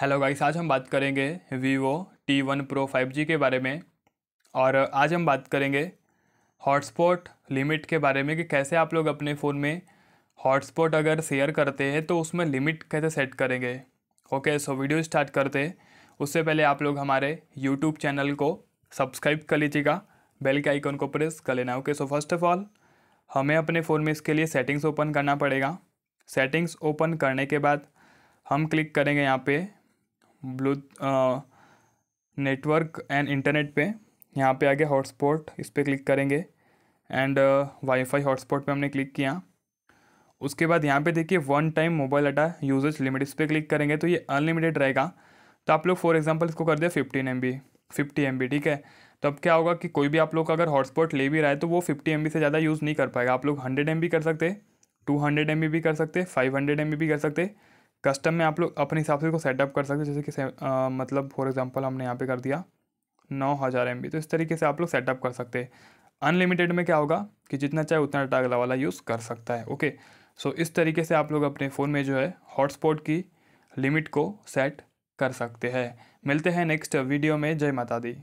hello guys आज हम बात करेंगे Vivo T one pro five G के बारे में और आज हम बात करेंगे हॉटस्पॉट लिमिट के बारे में कि कैसे आप लोग अपने फ़ोन में हॉटस्पॉट अगर शेयर करते हैं तो उसमें लिमिट कैसे सेट करेंगे ओके सो वीडियो स्टार्ट करते हैं उससे पहले आप लोग हमारे यूट्यूब चैनल को सब्सक्राइब कर लीजिएगा बेल के आइकन को प्रेस कर लेना okay so first of all हमें अपने फ़ोन में इसके लिए सेटिंग्स ओपन करना पड़ेगा सेटिंग्स ओपन करने के बाद हम क्लिक करेंगे यहाँ पे ब्लू नेटवर्क एंड इंटरनेट पे यहाँ पे आ गया हॉटस्पॉट इस पर क्लिक करेंगे एंड वाईफाई हॉटस्पॉट पे हमने क्लिक किया उसके बाद यहाँ पे देखिए one time mobile data usage limit इस पर क्लिक करेंगे तो ये अनलिमिटेड रहेगा तो आप लोग फॉर एग्जांपल इसको कर दिया fifteen M B fifty M B ठीक है तब तो अब क्या होगा कि कोई भी आप लोग अगर हॉटस्पॉट ले भी रहा है तो वो फिफ्टी एम बी से ज़्यादा यूज़ नहीं कर पाएगा आप लोग हंड्रेड एम बी कर सकते टू हंड्रेड एम बी भी कर सकते फाइव हंड्रेड एम बी भी कर सकते कस्टम में आप लोग अपने हिसाब से इसको सेटअप कर सकते हो जैसे कि आ, मतलब फॉर एग्जांपल हमने यहाँ पे कर दिया नौ हज़ार एम तो इस तरीके से आप लोग सेटअप कर सकते हैं अनलिमिटेड में क्या होगा कि जितना चाहे उतना डाटा अगला वाला यूज़ कर सकता है ओके सो इस तरीके से आप लोग अपने फ़ोन में जो है हॉटस्पॉट की लिमिट को सेट कर सकते हैं मिलते हैं नेक्स्ट वीडियो में जय माता दी